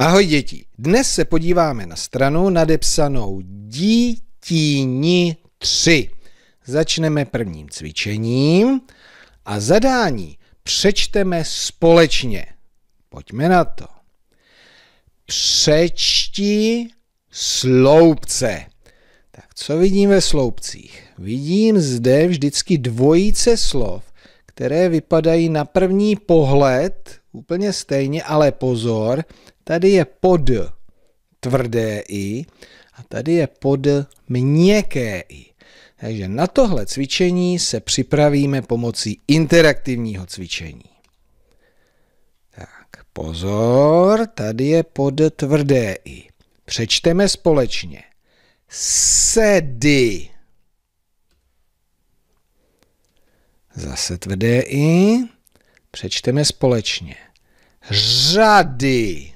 Ahoj děti, dnes se podíváme na stranu nadepsanou Dítíni 3. Začneme prvním cvičením a zadání přečteme společně. Pojďme na to. Přečti sloupce. Tak co vidím ve sloupcích? Vidím zde vždycky dvojice slov, které vypadají na první pohled úplně stejně, ale pozor, tady je pod tvrdé i a tady je pod měkké i. Takže na tohle cvičení se připravíme pomocí interaktivního cvičení. Tak, pozor, tady je pod tvrdé i. Přečteme společně. Sedy. Zase tvrdé i. Přečteme společně řady.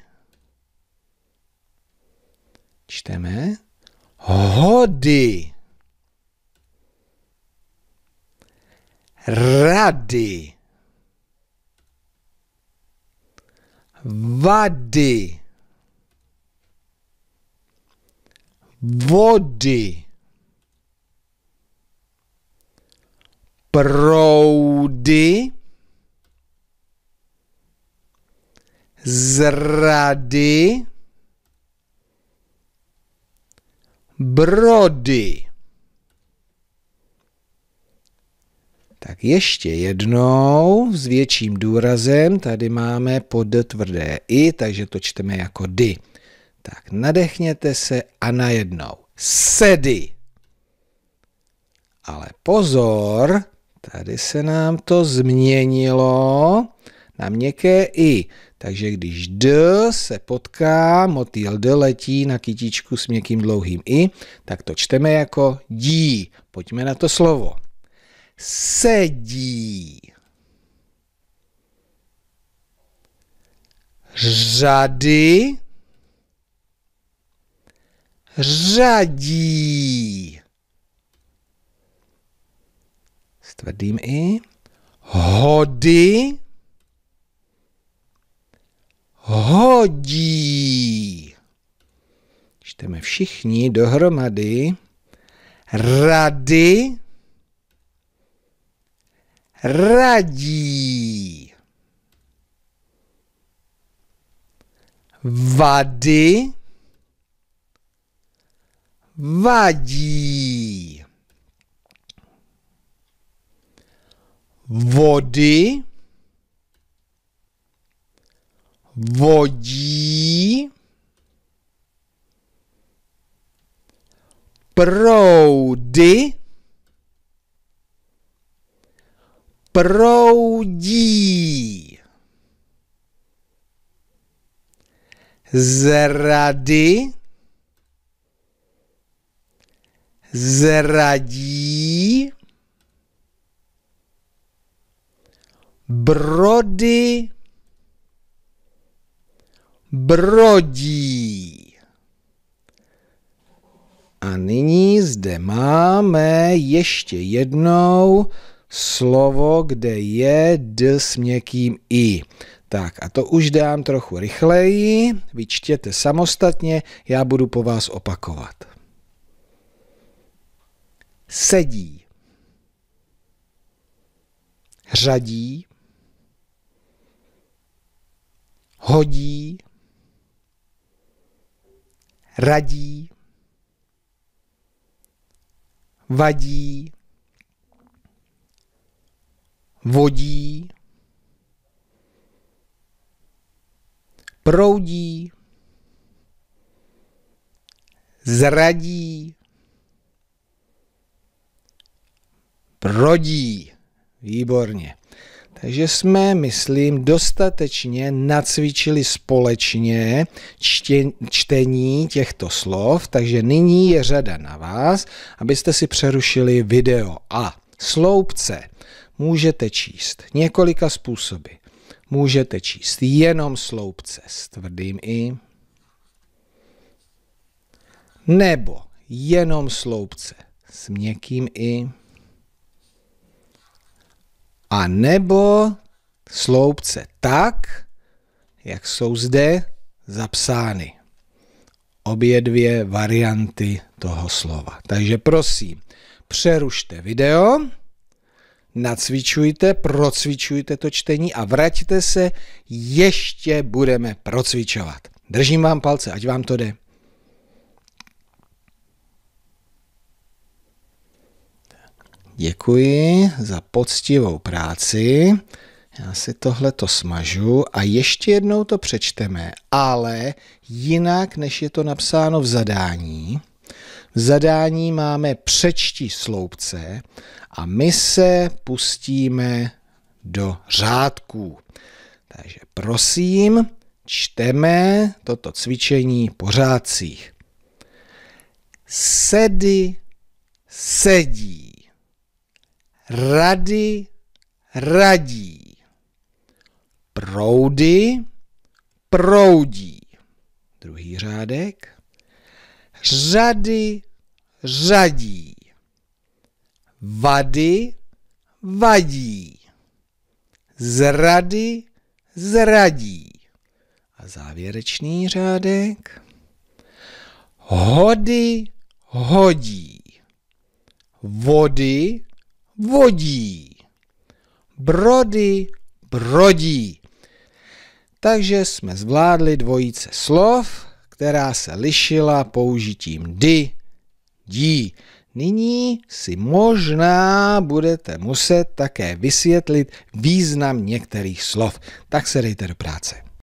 Čteme hody. Rady. Vady. Vody. Proudy. zrady, brody. Tak ještě jednou s větším důrazem, tady máme pod tvrdé i, takže to čteme jako dy. Tak nadechněte se a najednou sedy. Ale pozor, tady se nám to změnilo na měkké i. Takže když d se potká, motýl d letí na kytičku s měkkým dlouhým i, tak to čteme jako dí. Pojďme na to slovo. Sedí. Řady. Řadí. S tvrdým i. Hody hodí. Čteme všichni dohromady. Rady radí. Vady vadí. Vody vodí proudy proudí zrady zradí brody brodí. A nyní zde máme ještě jednou slovo, kde je d s měkkým i. Tak a to už dám trochu rychleji, vyčtěte samostatně, já budu po vás opakovat. Sedí. Řadí. Hodí radí, vadí, vodí, proudí, zradí, prodí. Výborně. Takže jsme, myslím, dostatečně nacvičili společně čtě, čtení těchto slov, takže nyní je řada na vás, abyste si přerušili video. A sloupce můžete číst několika způsoby. Můžete číst jenom sloupce s tvrdým i, nebo jenom sloupce s měkkým i, a nebo sloupce tak, jak jsou zde zapsány. Obě dvě varianty toho slova. Takže prosím, přerušte video, nacvičujte, procvičujte to čtení a vraťte se, ještě budeme procvičovat. Držím vám palce, ať vám to jde. Děkuji za poctivou práci. Já si tohle to smažu a ještě jednou to přečteme, ale jinak, než je to napsáno v zadání. V zadání máme přečti sloupce a my se pustíme do řádků. Takže prosím, čteme toto cvičení pořádcích. Sedy sedí rady radí. Proudy proudí. Druhý řádek. Řady řadí. Vady vadí. Zrady zradí. A závěrečný řádek. Hody hodí. Vody vodí. Brody brodí. Takže jsme zvládli dvojice slov, která se lišila použitím dy, dí. Nyní si možná budete muset také vysvětlit význam některých slov. Tak se dejte do práce.